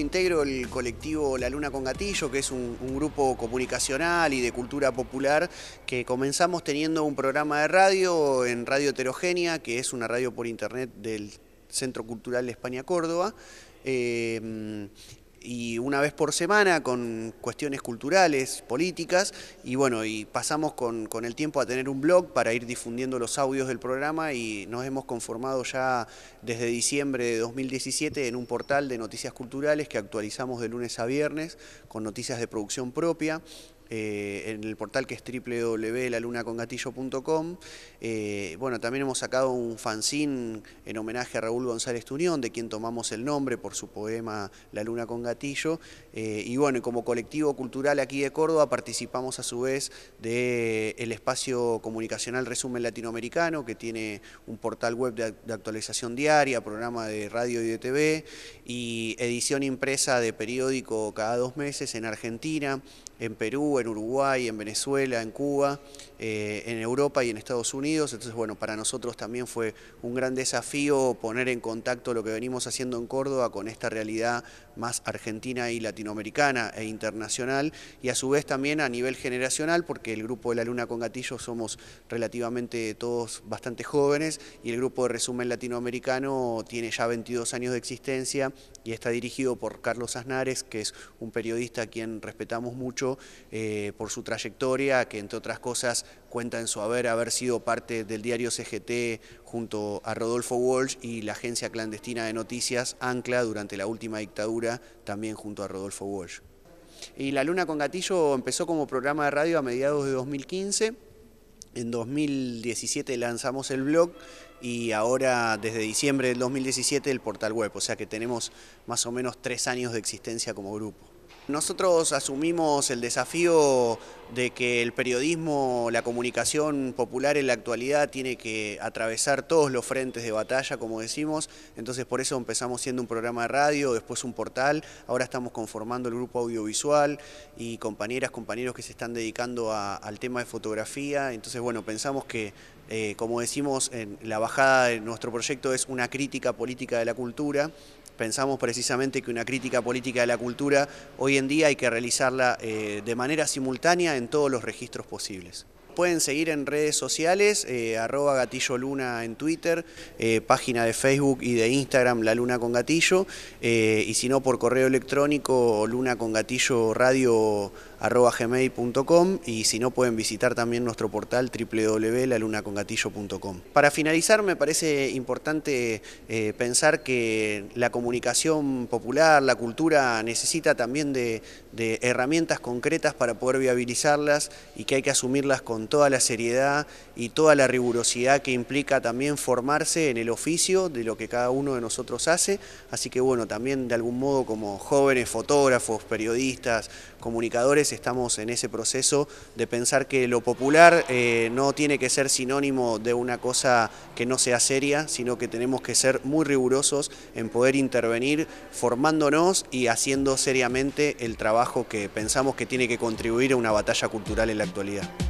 integro el colectivo La Luna con Gatillo, que es un, grupo comunicacional y de cultura popular que comenzamos teniendo un programa de radio en Radio Heterogénea, que es una radio por internet del Centro Cultural de España Córdoba. Eh, y una vez por semana con cuestiones culturales, políticas, y bueno, y pasamos con, con, el tiempo a tener un blog para ir difundiendo los audios del programa y nos hemos conformado ya desde diciembre de 2017 en un portal de noticias culturales que actualizamos de lunes a viernes con noticias de producción propia, eh, en el portal que es www.lalunacongatillo.com. Eh, bueno, también hemos sacado un fanzine en homenaje a Raúl González Tunión, de quien tomamos el nombre por su poema La Luna con Gatillo. Eh, y bueno, como colectivo cultural aquí de Córdoba participamos a su vez del el espacio comunicacional Resumen Latinoamericano, que tiene un portal web de, de actualización diaria, programa de radio y de TV, y edición impresa de periódico cada dos meses en Argentina, en Perú, en Uruguay, en Venezuela, en Cuba, eh, en Europa y en Estados Unidos. Entonces, bueno, para nosotros también fue un gran desafío poner en contacto lo que venimos haciendo en Córdoba con esta realidad más argentina y latinoamericana e internacional, y a su vez también a nivel generacional, porque el grupo de La Luna con Gatillo somos relativamente todos bastante jóvenes, y el grupo de Resumen Latinoamericano tiene ya 22 años de existencia y está dirigido por Carlos Aznares, que es un periodista a quien respetamos mucho eh, por su trayectoria, que entre otras cosas cuenta en su haber haber sido parte del diario CGT junto a Rodolfo Walsh y la agencia clandestina de noticias ANCLA durante la última dictadura también junto a Rodolfo Walsh. Y La Luna con Gatillo empezó como programa de radio a mediados de 2015. En 2017 lanzamos el blog y ahora desde diciembre del 2017 el portal web, o sea que tenemos más o menos tres años de existencia como grupo. Nosotros asumimos el desafío de que el periodismo, la comunicación popular en la actualidad tiene que atravesar todos los frentes de batalla, como decimos, entonces por eso empezamos siendo un programa de radio, después un portal, ahora estamos conformando el grupo audiovisual y compañeras, compañeros que se están dedicando al tema de fotografía, entonces bueno, pensamos que eh, como decimos, en la bajada de nuestro proyecto es una crítica política de la cultura, Pensamos precisamente que una crítica política de la cultura hoy en día hay que realizarla eh, de manera simultánea en todos los registros posibles pueden seguir en redes sociales, eh, arroba gatillo luna en Twitter, eh, página de Facebook y de Instagram La Luna con Gatillo, eh, y si no por correo electrónico luna con gatillo radio y si no pueden visitar también nuestro portal www.lalunacongatillo.com. Para finalizar me parece importante pensar que la comunicación popular, la cultura necesita también de, de herramientas concretas para poder viabilizarlas y que hay que asumirlas con toda la seriedad y toda la rigurosidad que implica también formarse en el oficio de lo que cada uno de nosotros hace. Así que bueno, también de algún modo como jóvenes fotógrafos, periodistas, comunicadores, estamos en ese proceso de pensar que lo popular eh, no tiene que ser sinónimo de una cosa que no sea seria, sino que tenemos que ser muy rigurosos en poder intervenir formándonos y haciendo seriamente el trabajo que pensamos que tiene que contribuir a una batalla cultural en la actualidad.